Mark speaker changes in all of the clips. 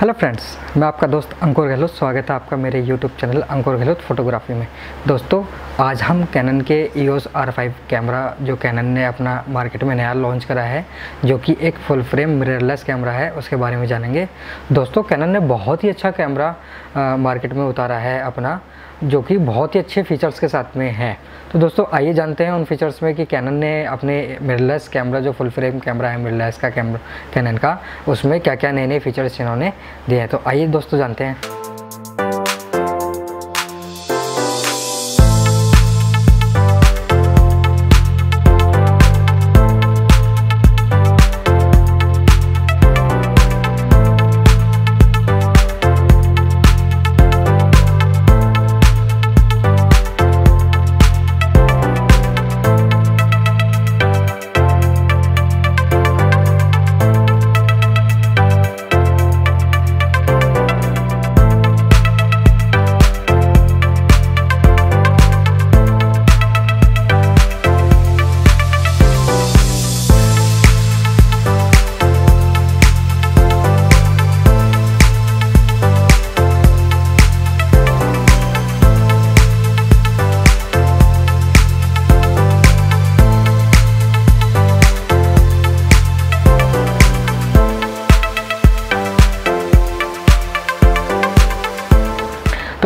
Speaker 1: hello friends मैं आपका दोस्त अंकुर गहलोत स्वागत है आपका मेरे YouTube channel Ankur Gahlot photography में दोस्तों आज हम कैनन के EOS R5 कैमरा जो कैनन ने अपना मार्केट में नया लॉन्च करा है जो कि एक फुल फ्रेम मिररलेस कैमरा है उसके बारे में जानेंगे दोस्तों कैनन ने बहुत ही अच्छा कैमरा मार्केट में उतारा है अपना जो कि बहुत ही अच्छे फीचर्स के साथ में है तो दोस्तों आइए जानते हैं उन फीचर्स में कि कैनन ने अपने मिरलेस कैमरा जो फुल फ्रेम कैमरा है मिरलेस का कैमरा कैनन का उसमें क्या क्या नए नए फीचर्स इन्होंने दिए हैं तो आइए दोस्तों जानते हैं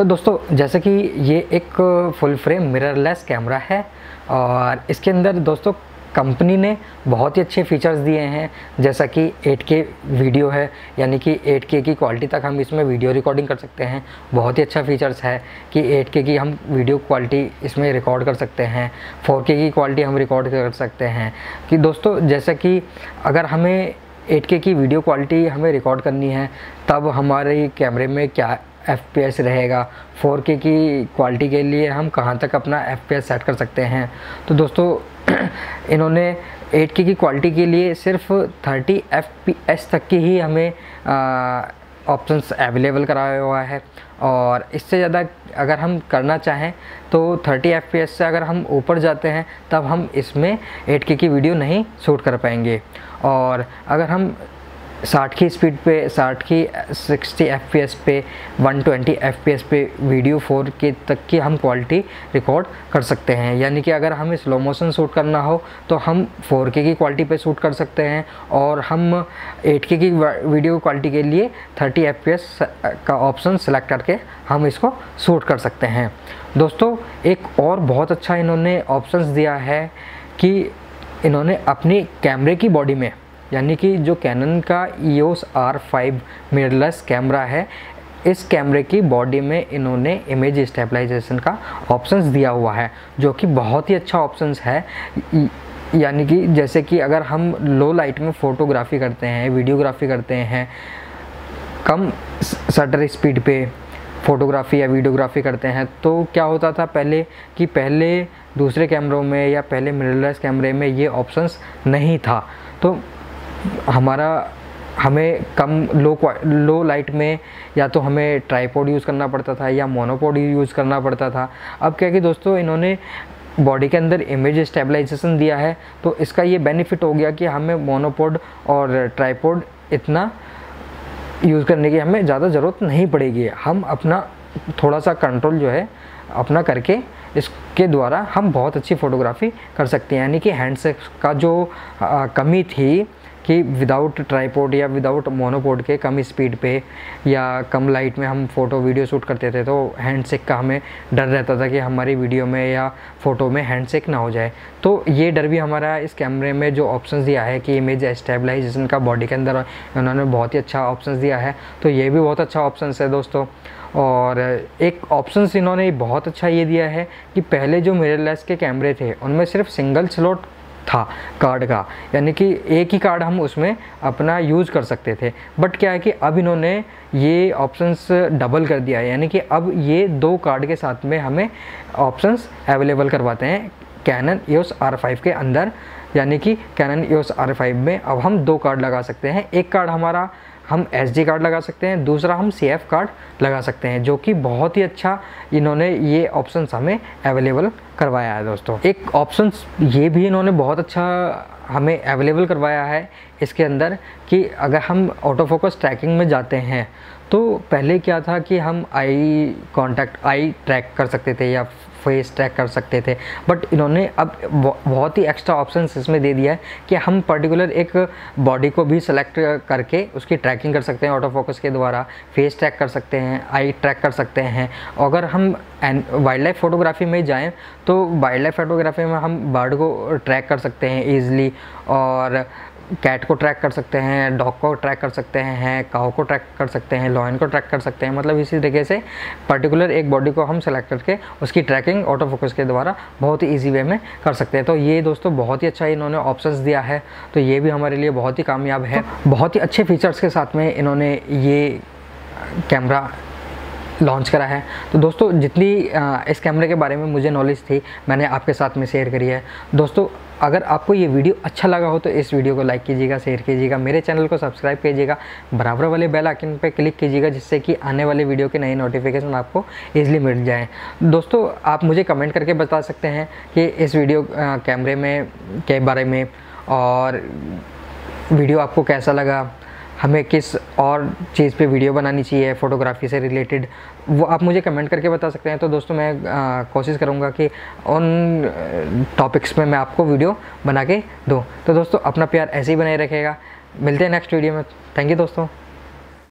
Speaker 1: तो दोस्तों जैसे कि ये एक फुल फ्रेम मिररलेस कैमरा है और इसके अंदर दोस्तों कंपनी ने बहुत ही अच्छे फीचर्स दिए हैं जैसा कि 8K वीडियो है यानी कि 8K की क्वालिटी तक हम इसमें वीडियो रिकॉर्डिंग कर सकते हैं बहुत ही अच्छा फीचर्स है कि 8K की हम वीडियो क्वालिटी इसमें रिकॉर्ड कर सकते हैं 4K की क्वालिटी हम रिकॉर्ड कर सकते हैं कि दोस्तों जैसा कि अगर हमें 8K की वीडियो क्वालिटी हमें रिकॉर्ड करनी है तब हमारे कैमरे में क्या एफ रहेगा 4K की क्वालिटी के लिए हम कहाँ तक अपना एफ सेट कर सकते हैं तो दोस्तों इन्होंने 8K की क्वालिटी के लिए सिर्फ 30 एफ तक की ही हमें ऑप्शंस अवेलेबल कराया हुआ है और इससे ज़्यादा अगर हम करना चाहें तो 30 एफ से अगर हम ऊपर जाते हैं तब हम इसमें 8K की वीडियो नहीं शूट कर पाएंगे और अगर हम साठ की स्पीड पे साठ की सिक्सटी एफ पी एस पे one twenty F P S पे वीडियो फोर के तक की हम क्वालिटी रिकॉर्ड कर सकते हैं यानी कि अगर हमें स्लो मोशन शूट करना हो तो हम फोर के की क्वालिटी पे शूट कर सकते हैं और हम के की वीडियो क्वालिटी के लिए थर्टी एफ पी एस का ऑप्शन सेलेक्ट करके हम इसको शूट कर सकते हैं दोस्तों एक और बहुत अच्छा इन्होंने ऑप्शन दिया है कि इन्होंने अपनी कैमरे की बॉडी में यानी कि जो कैनन का EOS R5 मिररलेस कैमरा है इस कैमरे की बॉडी में इन्होंने इमेज स्टेबलाइजेशन का ऑप्शंस दिया हुआ है जो कि बहुत ही अच्छा ऑप्शंस है यानी कि जैसे कि अगर हम लो लाइट में फ़ोटोग्राफी करते हैं वीडियोग्राफी करते हैं कम शटर स्पीड पे फ़ोटोग्राफ़ी या वीडियोग्राफी करते हैं तो क्या होता था पहले कि पहले दूसरे कैमरों में या पहले मिररलेस कैमरे में ये ऑप्शंस नहीं था तो हमारा हमें कम लो लो लाइट में या तो हमें ट्राईपोड यूज़ करना पड़ता था या मोनोपोड यूज़ करना पड़ता था अब क्या कि दोस्तों इन्होंने बॉडी के अंदर इमेज स्टेबलाइजेशन दिया है तो इसका ये बेनिफिट हो गया कि हमें मोनोपोड और ट्राईपोड इतना यूज़ करने की हमें ज़्यादा ज़रूरत नहीं पड़ेगी हम अपना थोड़ा सा कंट्रोल जो है अपना करके इसके द्वारा हम बहुत अच्छी फ़ोटोग्राफी कर सकते हैं यानी कि हैंडसेट का जो आ, कमी थी कि विदाउट ट्राईपोड या विदाउट मोनोपोड के कम स्पीड पे या कम लाइट में हम फ़ोटो वीडियो शूट करते थे तो हैंड सेक का हमें डर रहता था कि हमारी वीडियो में या फ़ोटो में हैंड सेक ना हो जाए तो ये डर भी हमारा इस कैमरे में जो ऑप्शन दिया है कि इमेज स्टेबलाइजेशन का बॉडी के अंदर उन्होंने बहुत ही अच्छा ऑप्शन दिया है तो ये भी बहुत अच्छा ऑप्शन है दोस्तों और एक ऑप्शन इन्होंने बहुत अच्छा ये दिया है कि पहले जो मिररलेस के कैमरे थे उनमें सिर्फ सिंगल स्लॉट था कार्ड का यानी कि एक ही कार्ड हम उसमें अपना यूज़ कर सकते थे बट क्या है कि अब इन्होंने ये ऑप्शंस डबल कर दिया है यानी कि अब ये दो कार्ड के साथ में हमें ऑप्शंस अवेलेबल करवाते हैं कैनन ईओस आर फाइव के अंदर यानी कि कैनन एस आर फाइव में अब हम दो कार्ड लगा सकते हैं एक कार्ड हमारा हम एस डी कार्ड लगा सकते हैं दूसरा हम सी एफ कार्ड लगा सकते हैं जो कि बहुत ही अच्छा इन्होंने ये ऑप्शन हमें अवेलेबल करवाया है दोस्तों एक ऑप्शन ये भी इन्होंने बहुत अच्छा हमें अवेलेबल करवाया है इसके अंदर कि अगर हम ऑटो फोकस ट्रैकिंग में जाते हैं तो पहले क्या था कि हम आई कांटेक्ट आई ट्रैक कर सकते थे या फेस ट्रैक कर सकते थे बट इन्होंने अब बहुत ही एक्स्ट्रा ऑप्शन इसमें दे दिया है कि हम पर्टिकुलर एक बॉडी को भी सेलेक्ट करके उसकी ट्रैकिंग कर सकते हैं ऑटो फोकस के द्वारा फेस ट्रैक कर सकते हैं आई ट्रैक कर सकते हैं अगर हम वाइल्ड लाइफ फोटोग्राफी में जाएँ तो वाइल्ड लाइफ फोटोग्राफी में हम बर्ड को ट्रैक कर सकते हैं ईज़िली और कैट को ट्रैक कर सकते हैं डॉग को ट्रैक कर सकते हैं काओ को ट्रैक कर सकते हैं लॉयन को ट्रैक कर सकते हैं मतलब इसी तरीके से पर्टिकुलर एक बॉडी को हम सेलेक्ट करके उसकी ट्रैकिंग ऑटो फोकस के द्वारा बहुत ही ईजी वे में कर सकते हैं तो ये दोस्तों बहुत ही अच्छा इन्होंने ऑप्शन दिया है तो ये भी हमारे लिए बहुत ही कामयाब है बहुत ही अच्छे फीचर्स के साथ में इन्होंने ये कैमरा लॉन्च करा है तो दोस्तों जितनी इस कैमरे के बारे में मुझे नॉलेज थी मैंने आपके साथ में शेयर करी है दोस्तों अगर आपको ये वीडियो अच्छा लगा हो तो इस वीडियो को लाइक कीजिएगा शेयर कीजिएगा मेरे चैनल को सब्सक्राइब कीजिएगा बराबर वाले बेल आइकन पर क्लिक कीजिएगा जिससे कि आने वाले वीडियो के नए नोटिफिकेशन आपको ईजिली मिल जाएँ दोस्तों आप मुझे कमेंट करके बता सकते हैं कि इस वीडियो कैमरे में के बारे में और वीडियो आपको कैसा लगा हमें किस और चीज़ पे वीडियो बनानी चाहिए फ़ोटोग्राफी से रिलेटेड वो आप मुझे कमेंट करके बता सकते हैं तो दोस्तों मैं कोशिश करूँगा कि उन टॉपिक्स पे मैं आपको वीडियो बना के दूँ तो दोस्तों अपना प्यार ऐसे ही बनाए रखेगा मिलते हैं नेक्स्ट वीडियो में थैंक यू दोस्तों